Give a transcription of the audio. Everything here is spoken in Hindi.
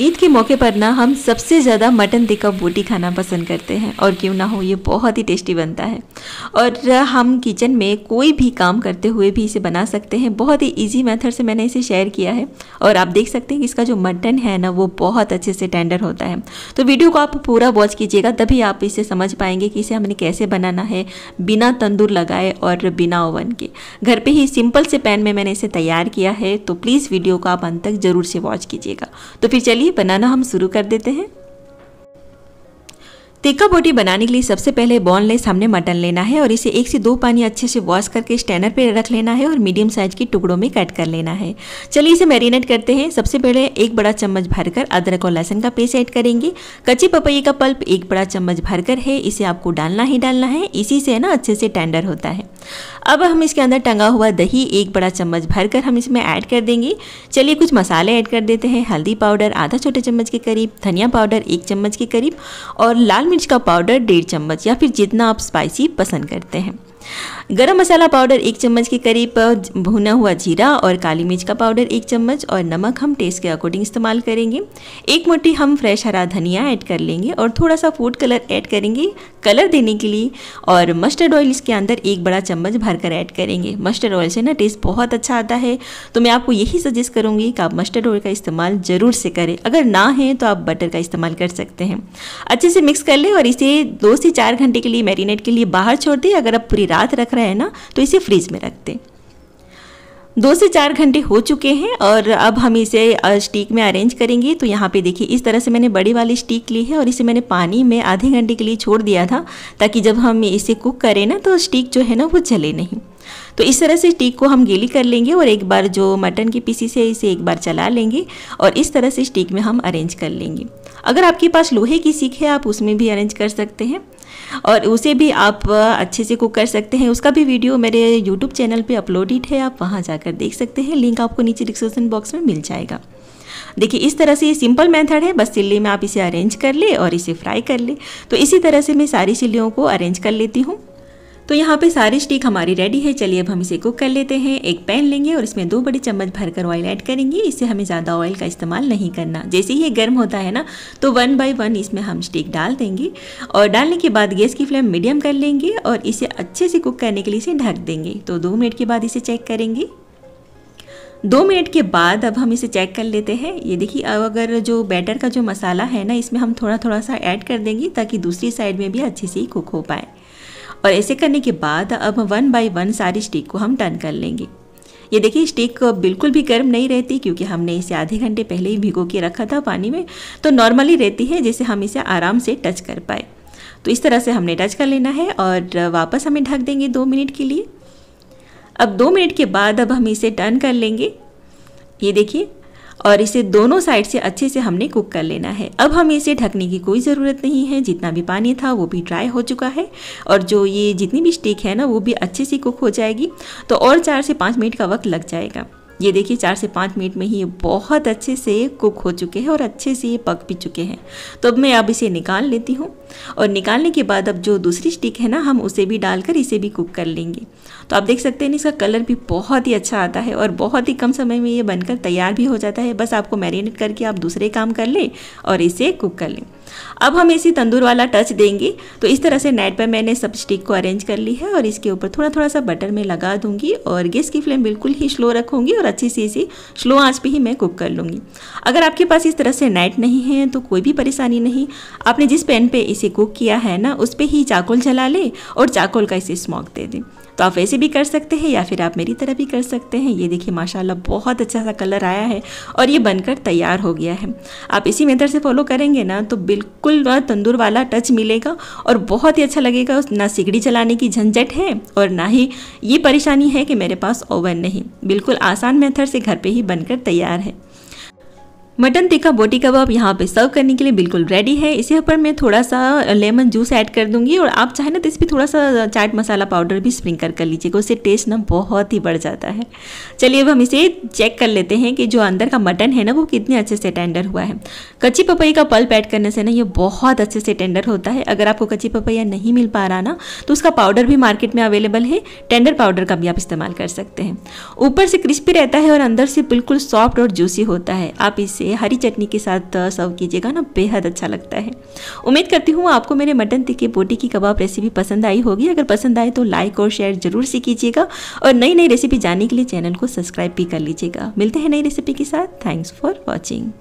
ईद के मौके पर ना हम सबसे ज़्यादा मटन टिक्का बोटी खाना पसंद करते हैं और क्यों ना हो ये बहुत ही टेस्टी बनता है और हम किचन में कोई भी काम करते हुए भी इसे बना सकते हैं बहुत ही इजी मेथड से मैंने इसे शेयर किया है और आप देख सकते हैं कि इसका जो मटन है ना वो बहुत अच्छे से टेंडर होता है तो वीडियो को आप पूरा वॉच कीजिएगा तभी आप इसे समझ पाएंगे कि इसे हमने कैसे बनाना है बिना तंदूर लगाए और बिना ओवन के घर पर ही सिंपल से पैन में मैंने इसे तैयार किया है तो प्लीज़ वीडियो को आप अंत तक ज़रूर से वॉच कीजिएगा तो फिर चलिए चलिए बनाना हम शुरू कर देते हैं तिक्का बोटी बनाने के लिए सबसे पहले बॉनलेस हमने मटन लेना है और इसे एक से दो पानी अच्छे से वॉश करके स्टैंडर पे रख लेना है और मीडियम साइज के टुकड़ों में कट कर लेना है चलिए इसे मैरिनेट करते हैं सबसे पहले एक बड़ा चम्मच भरकर अदरक और लहसन का पेस्ट ऐड करेंगे कच्चे पपैये का पल्प एक बड़ा चम्मच भरकर है इसे आपको डालना ही डालना है इसी से है ना अच्छे से टेंडर होता है अब हम इसके अंदर टंगा हुआ दही एक बड़ा चम्मच भरकर हम इसमें ऐड कर देंगे चलिए कुछ मसाले ऐड कर देते हैं हल्दी पाउडर आधा छोटे चम्मच के करीब धनिया पाउडर एक चम्मच के करीब और लाल मिर्च का पाउडर डेढ़ चम्मच या फिर जितना आप स्पाइसी पसंद करते हैं गरम मसाला पाउडर एक चम्मच के करीब भुना हुआ जीरा और काली मिर्च का पाउडर एक चम्मच और नमक हम टेस्ट के अकॉर्डिंग इस्तेमाल करेंगे एक मुट्ठी हम फ्रेश हरा धनिया ऐड कर लेंगे और थोड़ा सा फूड कलर ऐड करेंगे कलर देने के लिए और मस्टर्ड ऑयल इसके अंदर एक बड़ा चम्मच भरकर ऐड करेंगे मस्टर्ड ऑयल से ना टेस्ट बहुत अच्छा आता है तो मैं आपको यही सजेस्ट करूँगी कि आप मस्टर्ड ऑयल का इस्तेमाल ज़रूर से करें अगर ना है तो आप बटर का इस्तेमाल कर सकते हैं अच्छे से मिक्स कर लें और इसे दो से चार घंटे के लिए मैरिनेट के लिए बाहर छोड़ दें अगर आप पूरी रात रख रहे हैं ना तो इसे फ्रिज में रख दें दो से चार घंटे हो चुके हैं और अब हम इसे स्टीक में अरेंज करेंगे तो यहाँ पे देखिए इस तरह से मैंने बड़ी वाली स्टीक ली है और इसे मैंने पानी में आधे घंटे के लिए छोड़ दिया था ताकि जब हम इसे कुक करें ना तो स्टीक जो है ना वो जले नहीं तो इस तरह से स्टीक को हम गीली कर लेंगे और एक बार जो मटन की पीसीस है इसे एक बार चला लेंगे और इस तरह से स्टीक में हम अरेंज कर लेंगे अगर आपके पास लोहे की सीख है आप उसमें भी अरेंज कर सकते हैं और उसे भी आप अच्छे से कुक कर सकते हैं उसका भी वीडियो मेरे यूट्यूब चैनल पर अपलोडेड है आप वहाँ जाकर देख सकते हैं लिंक आपको नीचे डिस्क्रिप्सन बॉक्स में मिल जाएगा देखिए इस तरह से ये सिंपल मेथड है बस सिल्ली में आप इसे अरेंज कर ले और इसे फ्राई कर ले तो इसी तरह से मैं सारी सिल्लियों को अरेंज कर लेती हूँ तो यहाँ पे सारी स्टीक हमारी रेडी है चलिए अब हम इसे कुक कर लेते हैं एक पैन लेंगे और इसमें दो बड़े चम्मच भरकर ऑयल ऐड करेंगे इससे हमें ज़्यादा ऑयल का इस्तेमाल नहीं करना जैसे ही ये गर्म होता है ना तो वन बाय वन इसमें हम स्टीक डाल देंगे और डालने के बाद गैस की फ्लेम मीडियम कर लेंगे और इसे अच्छे से कुक करने के लिए इसे ढक देंगे तो दो मिनट के बाद इसे चेक करेंगे दो मिनट के बाद अब हम इसे चेक कर लेते हैं ये देखिए अब अगर जो बैटर का जो मसाला है ना इसमें हम थोड़ा थोड़ा सा ऐड कर देंगे ताकि दूसरी साइड में भी अच्छे से ही कुक हो पाए और ऐसे करने के बाद अब वन बाई वन सारी स्टिक को हम टर्न कर लेंगे ये देखिए स्टिक बिल्कुल भी गर्म नहीं रहती क्योंकि हमने इसे आधे घंटे पहले ही भिगो के रखा था पानी में तो नॉर्मली रहती है जैसे हम इसे आराम से टच कर पाए तो इस तरह से हमने टच कर लेना है और वापस हमें ढक देंगे दो मिनट के लिए अब दो मिनट के बाद अब हम इसे टर्न कर लेंगे ये देखिए और इसे दोनों साइड से अच्छे से हमने कुक कर लेना है अब हमें इसे ढकने की कोई ज़रूरत नहीं है जितना भी पानी था वो भी ड्राई हो चुका है और जो ये जितनी भी स्टिक है ना वो भी अच्छे से कुक हो जाएगी तो और चार से पाँच मिनट का वक्त लग जाएगा ये देखिए चार से पाँच मिनट में ही ये बहुत अच्छे से कुक हो चुके हैं और अच्छे से ये पक भी चुके हैं तो अब मैं अब इसे निकाल लेती हूँ और निकालने के बाद अब जो दूसरी स्टिक है ना हम उसे भी डालकर इसे भी कुक कर लेंगे तो आप देख सकते हैं इसका कलर भी बहुत ही अच्छा आता है और बहुत ही कम समय में ये बनकर तैयार भी हो जाता है बस आपको मैरिनेट करके आप दूसरे काम कर लें और इसे कुक कर लें अब हम इसी तंदूर वाला टच देंगे तो इस तरह से नेट पर मैंने सब स्टिक को अरेंज कर ली है और इसके ऊपर थोड़ा थोड़ा सा बटर मैं लगा दूंगी और गैस की फ्लेम बिल्कुल ही स्लो रखूंगी और अच्छी सी इसी स्लो आँच पर ही मैं कुक कर लूँगी अगर आपके पास इस तरह से नेट नहीं है तो कोई भी परेशानी नहीं आपने जिस पैन पर इसे कुक किया है ना उस पर ही चाकोल जला लें और चाकोल का इसे स्मोक दे दें तो आप वैसे भी कर सकते हैं या फिर आप मेरी तरह भी कर सकते हैं ये देखिए माशाल्लाह बहुत अच्छा सा कलर आया है और ये बनकर तैयार हो गया है आप इसी मेथड से फॉलो करेंगे ना तो बिल्कुल वह तंदूर वाला टच मिलेगा और बहुत ही अच्छा लगेगा ना सिगड़ी चलाने की झंझट है और ना ही ये परेशानी है कि मेरे पास ओवन नहीं बिल्कुल आसान मेथड से घर पे ही बनकर तैयार है मटन टिक्का बोटी कबाब यहाँ पे सर्व करने के लिए बिल्कुल रेडी है इसी पर मैं थोड़ा सा लेमन जूस ऐड कर दूंगी और आप चाहें ना तो इस पर थोड़ा सा चाट मसाला पाउडर भी स्प्रिंकल कर लीजिएगा उससे टेस्ट ना बहुत ही बढ़ जाता है चलिए अब हम इसे चेक कर लेते हैं कि जो अंदर का मटन है ना वो कितने अच्छे से टेंडर हुआ है कच्ची पपई का पल्प ऐड करने से ना ये बहुत अच्छे से टेंडर होता है अगर आपको कच्ची पपैया नहीं मिल पा रहा ना तो उसका पाउडर भी मार्केट में अवेलेबल है टेंडर पाउडर का भी आप इस्तेमाल कर सकते हैं ऊपर से क्रिस्पी रहता है और अंदर से बिल्कुल सॉफ्ट और जूसी होता है आप इसे से हरी चटनी के साथ सर्व कीजिएगा ना बेहद अच्छा लगता है उम्मीद करती हूँ आपको मेरे मटन तिक्के बोटी की कबाब रेसिपी पसंद आई होगी अगर पसंद आए तो लाइक और शेयर जरूर से कीजिएगा और नई नई रेसिपी जानने के लिए चैनल को सब्सक्राइब भी कर लीजिएगा मिलते हैं नई रेसिपी के साथ थैंक्स फॉर वॉचिंग